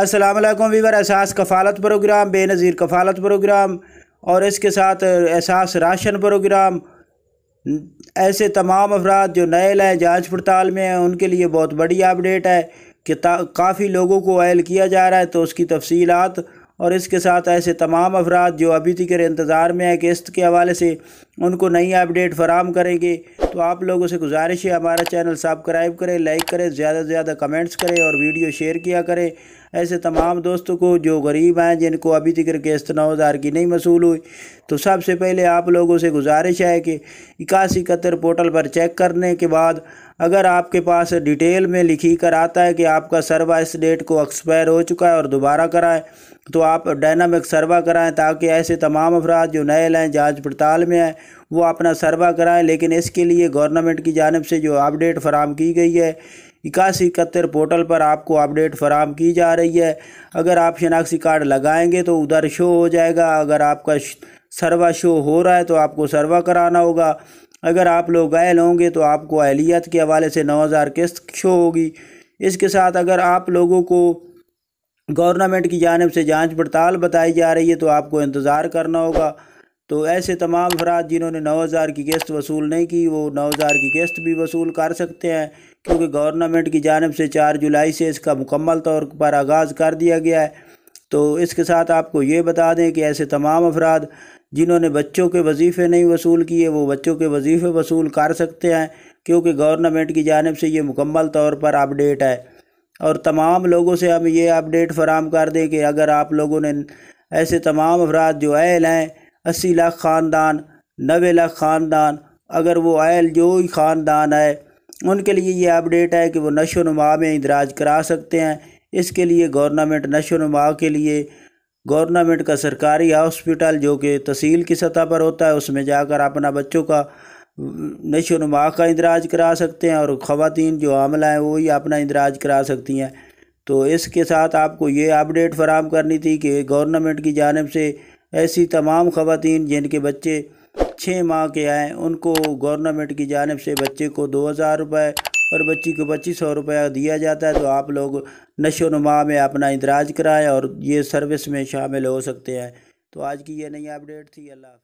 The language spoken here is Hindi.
असलम वीवर एहसास कफ़ालत प्रोग्राम बेनज़ीर कफ़ालत प्रोग्राम और इसके साथ एहसास राशन प्रोग्राम ऐसे तमाम अफराद जो नए लाए जांच पड़ताल में हैं उनके लिए बहुत बड़ी अपडेट है कि काफ़ी लोगों को अहल किया जा रहा है तो उसकी तफसीलात और इसके साथ ऐसे तमाम अफराद जो अभी तक इंतज़ार में है किस्त के हवाले से उनको नई अपडेट फराम करेंगे तो आप लोगों से गुजारिश है हमारा चैनल सब्सक्राइब करें लाइक करें ज़्यादा से ज़्यादा कमेंट्स करें और वीडियो शेयर किया करें ऐसे तमाम दोस्तों को जो गरीब हैं जिनको अभी तक किस्त नौ हज़ार की नहीं मसूल हुई तो सबसे पहले आप लोगों से गुजारिश है कि इक्यासी इकहत्तर पोर्टल पर चेक करने के बाद अगर आपके पास डिटेल में लिखी कर आता है कि आपका सर्वा इस डेट को एक्सपायर हो चुका है और दोबारा कराएं तो आप डायनामिक सर्वा कराएं ताकि ऐसे तमाम अफराद जो नए लें जांच पड़ताल में आएँ वो अपना सर्वा कराएं लेकिन इसके लिए गवर्नमेंट की जानब से जो अपडेट फराम की गई है इक्यासी इकहत्तर पोर्टल पर आपको अपडेट फराम की जा रही है अगर आप शनाख्ती कार्ड लगाएंगे तो उधर शो हो जाएगा अगर आपका सर्वा शो हो रहा है तो आपको सर्वा कराना होगा अगर आप लोग अहल होंगे तो आपको अहलियत के हवाले से नौ हज़ार किस्त शो होगी इसके साथ अगर आप लोगों को गवर्नमेंट की जानब से जांच पड़ताल बताई जा रही है तो आपको इंतज़ार करना होगा तो ऐसे तमाम अफराद जिन्होंने नौ हज़ार की किस्त वसूल नहीं की वो नौ हज़ार की किस्त भी वसूल कर सकते हैं क्योंकि गवर्नमेंट की जानब से चार जुलाई से इसका मुकम्मल तौर पर आगाज़ कर दिया गया है तो इसके साथ आपको ये बता दें कि ऐसे तमाम अफराद जिन्होंने बच्चों के वजीफ़े नहीं वसूल किए वो बच्चों के वजीफ़े वसूल कर सकते हैं क्योंकि गवर्नमेंट की जानब से ये मुकम्मल तौर पर अपडेट है और तमाम लोगों से हम ये अपडेट फराम कर दें कि अगर आप लोगों ने ऐसे तमाम अफराद जो अहल हैं अस्सी लाख ख़ानदान नबे लाख ख़ानदान अगर वो आयल जो ही ख़ानदान है उनके लिए ये अपडेट है कि वो नशो नुमा में इंदराज करा सकते हैं इसके लिए गवर्नमेंट नशो नुमा के लिए गवर्नमेंट का सरकारी हॉस्पिटल जो कि तहसील की सतह पर होता है उसमें जाकर अपना बच्चों का नशो नुमा का इंदराज करा सकते हैं और ख़वान जो हमला हैं वही अपना इंदराज करा सकती हैं तो इसके साथ आपको ये अपडेट फराम करनी थी कि गवर्नमेंट की जानब से ऐसी तमाम ख़वान जिनके बच्चे छः माह के आएँ उनको गवर्नमेंट की जानब से बच्चे को दो हज़ार रुपये और बच्ची को पच्चीस सौ रुपया दिया जाता है तो आप लोग नशो नुमा में अपना इंदराज कराएँ और ये सर्विस में शामिल हो सकते हैं तो आज की ये नई अपडेट थी अल्लाह